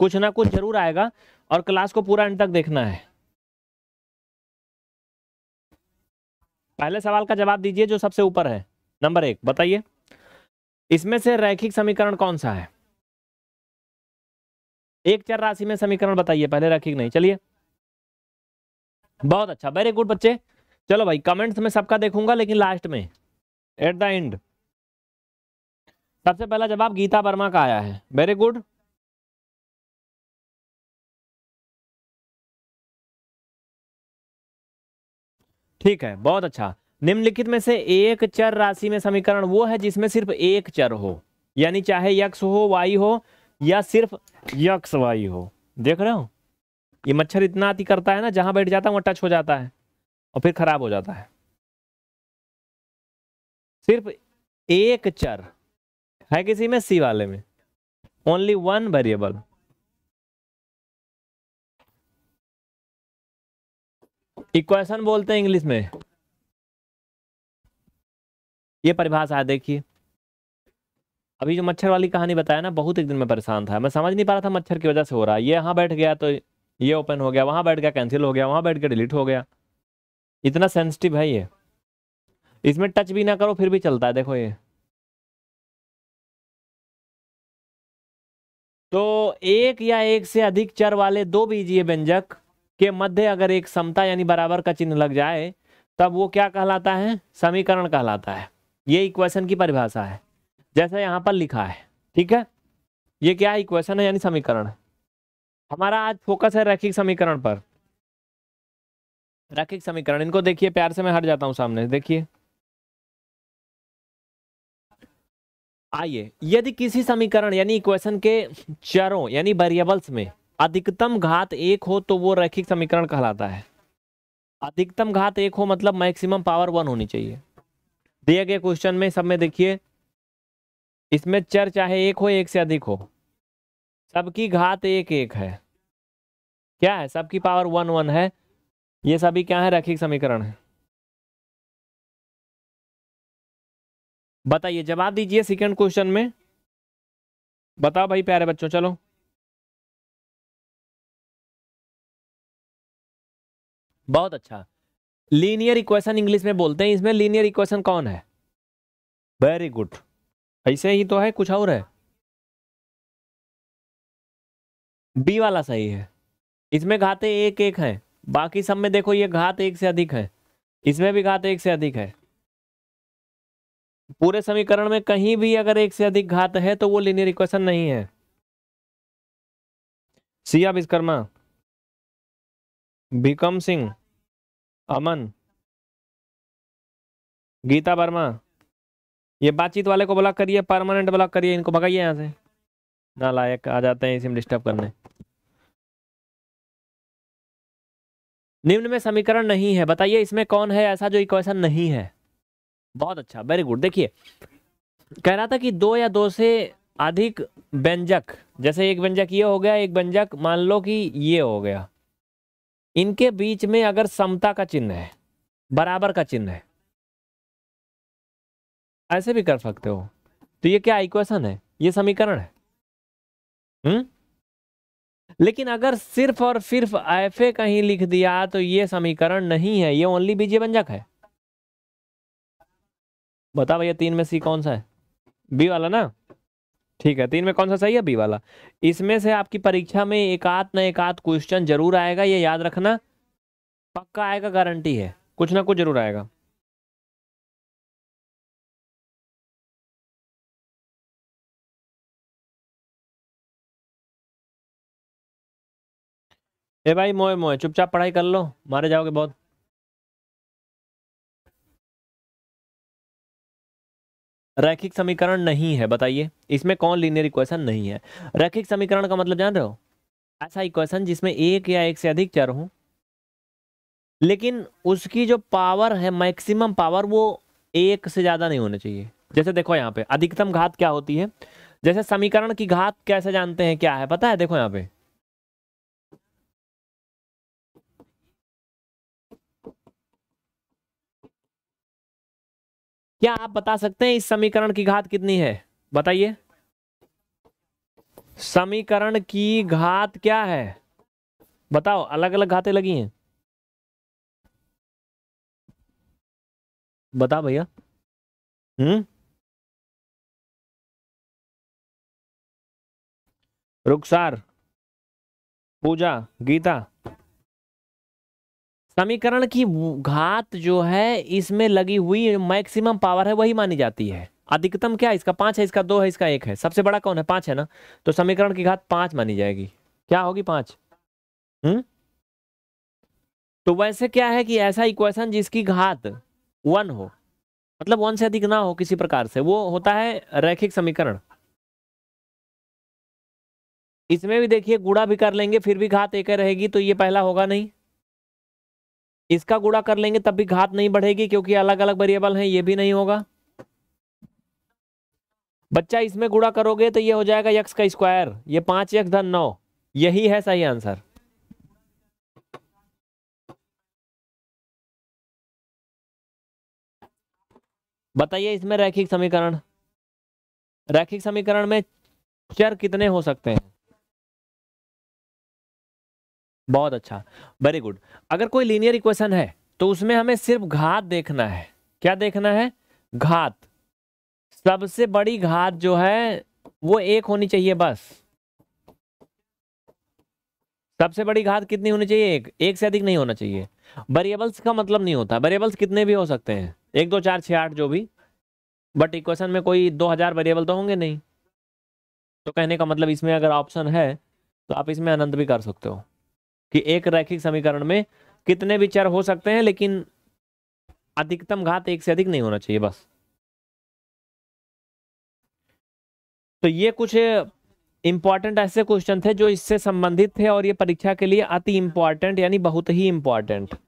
कुछ ना कुछ जरूर आएगा और क्लास को पूरा एंड तक देखना है पहले सवाल का जवाब दीजिए जो सबसे ऊपर है नंबर एक बताइए इसमें से रैखिक समीकरण कौन सा है एक चर राशि में समीकरण बताइए पहले रैखिक नहीं चलिए बहुत अच्छा वेरी गुड बच्चे चलो भाई कमेंट्स में सबका देखूंगा लेकिन लास्ट में एट द एंड सबसे पहला जवाब गीता वर्मा का आया है वेरी गुड ठीक है बहुत अच्छा निम्नलिखित में से एक चर राशि में समीकरण वो है जिसमें सिर्फ एक चर हो यानी चाहे यक्ष हो वाई हो या सिर्फ यक्ष वाई हो देख रहे हो ये मच्छर इतना अति करता है ना जहां बैठ जाता है वहां टच हो जाता है और फिर खराब हो जाता है सिर्फ एक चर है किसी में सी वाले में ओनली वन वेरिएबल इक्वेशन बोलते हैं इंग्लिश में ये परिभाषा है देखिए अभी जो मच्छर वाली कहानी बताया ना बहुत एक दिन में परेशान था मैं समझ नहीं पा रहा था मच्छर की वजह से हो रहा है ये यहाँ बैठ गया तो ये ओपन हो गया वहाँ बैठ गया कैंसिल हो गया वहाँ बैठ गया डिलीट हो गया इतना सेंसिटिव है ये इसमें टच भी ना करो फिर भी चलता है देखो ये तो एक या एक से अधिक चर वाले दो बीजीय व्यंजक के मध्य अगर एक समता यानी बराबर का चिन्ह लग जाए तब वो क्या कहलाता है समीकरण कहलाता है ये इक्वेशन की परिभाषा है जैसे यहाँ पर लिखा है ठीक है ये क्या है इक्वेशन है यानी समीकरण हमारा आज फोकस है रैखिक समीकरण पर रैखिक समीकरण इनको देखिए प्यार से मैं हट जाता हूँ सामने देखिए आइए यदि किसी समीकरण यानी इक्वेशन के चरों यानी वेरिएबल्स में अधिकतम घात एक हो तो वो रैखिक समीकरण कहलाता है अधिकतम घात एक हो मतलब मैक्सिमम पावर वन होनी चाहिए दिए गए क्वेश्चन में सब में देखिए इसमें चर चाहे एक हो एक से अधिक हो सबकी घात एक एक है क्या है सबकी पावर वन वन है ये सभी क्या है रैखिक समीकरण है बताइए जवाब दीजिए सेकंड क्वेश्चन में बताओ भाई प्यारे बच्चों चलो बहुत अच्छा लीनियर इक्वेशन इंग्लिश में बोलते हैं इसमें लीनियर इक्वेशन कौन है वेरी गुड ऐसे ही तो है कुछ और है बी वाला सही है इसमें घाते एक एक हैं बाकी सब में देखो ये घात एक से अधिक है इसमें भी घात एक से अधिक है पूरे समीकरण में कहीं भी अगर एक से अधिक घात है तो वो लीनियर इक्वेशन नहीं है सिया विश्वकर्मा बिकम सिंह अमन गीता वर्मा ये बातचीत वाले को ब्लॉक करिए परमानेंट ब्लॉक करिए इनको भगाइए यहाँ से ना लायक आ जाते हैं इसी में डिस्टर्ब करने निम्न में समीकरण नहीं है बताइए इसमें कौन है ऐसा जो इक्वेशन नहीं है बहुत अच्छा वेरी गुड देखिए कह रहा था कि दो या दो से अधिक व्यंजक जैसे एक व्यंजक ये हो गया एक व्यंजक मान लो कि ये हो गया इनके बीच में अगर समता का चिन्ह है बराबर का चिन्ह है ऐसे भी कर सकते हो तो ये क्या इक्वेशन है ये समीकरण है हुँ? हम्म? लेकिन अगर सिर्फ और सिर्फ एफ ए कहीं लिख दिया तो ये समीकरण नहीं है ये ओनली बीजे बंजक है बता भैया तीन में सी कौन सा है बी वाला ना ठीक है तीन तो में कौन सा सही है बी वाला इसमें से आपकी परीक्षा में एक आध न एक आध क्वेश्चन जरूर आएगा ये याद रखना पक्का आएगा गारंटी है कुछ ना कुछ जरूर आएगा ए भाई मोए मोए चुपचाप पढ़ाई कर लो मारे जाओगे बहुत रैखिक समीकरण नहीं है बताइए इसमें कौन लीनियर इक्वेशन नहीं है रैखिक समीकरण का मतलब जान रहे हो ऐसा इक्वेशन जिसमें एक या एक से अधिक चर हो लेकिन उसकी जो पावर है मैक्सिमम पावर वो एक से ज़्यादा नहीं होना चाहिए जैसे देखो यहाँ पे अधिकतम घात क्या होती है जैसे समीकरण की घात कैसे जानते हैं क्या है पता है देखो यहाँ पे क्या आप बता सकते हैं इस समीकरण की घात कितनी है बताइए समीकरण की घात क्या है बताओ अलग अलग घातें लगी हैं बता भैया हम्म रुखसार पूजा गीता समीकरण की घात जो है इसमें लगी हुई मैक्सिमम पावर है वही मानी जाती है अधिकतम क्या है इसका पांच है इसका दो है इसका एक है सबसे बड़ा कौन है पांच है ना तो समीकरण की घात पांच मानी जाएगी क्या होगी पांच हम्म तो वैसे क्या है कि ऐसा इक्वेशन जिसकी घात वन हो मतलब वन से अधिक ना हो किसी प्रकार से वो होता है रैखिक समीकरण इसमें भी देखिए गुड़ा भी कर लेंगे फिर भी घात एक रहेगी तो ये पहला होगा नहीं इसका गुड़ा कर लेंगे तब भी घात नहीं बढ़ेगी क्योंकि अलग अलग वेरिएबल हैं ये भी नहीं होगा बच्चा इसमें गुड़ा करोगे तो ये हो जाएगा यक्स का स्क्वायर ये पांच यक्स धन नौ यही है सही आंसर बताइए इसमें रैखिक समीकरण रैखिक समीकरण में चर कितने हो सकते हैं बहुत अच्छा वेरी गुड अगर कोई लीनियर इक्वेशन है तो उसमें हमें सिर्फ घात देखना है क्या देखना है घात सबसे बड़ी घात जो है वो एक होनी चाहिए बस सबसे बड़ी घात कितनी होनी चाहिए एक एक से अधिक नहीं होना चाहिए वेरिएबल्स का मतलब नहीं होता वेरिएबल्स कितने भी हो सकते हैं एक दो चार छः आठ जो भी बट इक्वेशन में कोई दो हज़ार वेरिएबल तो होंगे नहीं तो कहने का मतलब इसमें अगर ऑप्शन है तो आप इसमें अनंत भी कर सकते हो कि एक रैखिक समीकरण में कितने भी चर हो सकते हैं लेकिन अधिकतम घात एक से अधिक नहीं होना चाहिए बस तो ये कुछ इंपॉर्टेंट ऐसे क्वेश्चन थे जो इससे संबंधित थे और ये परीक्षा के लिए अति इंपॉर्टेंट यानी बहुत ही इंपॉर्टेंट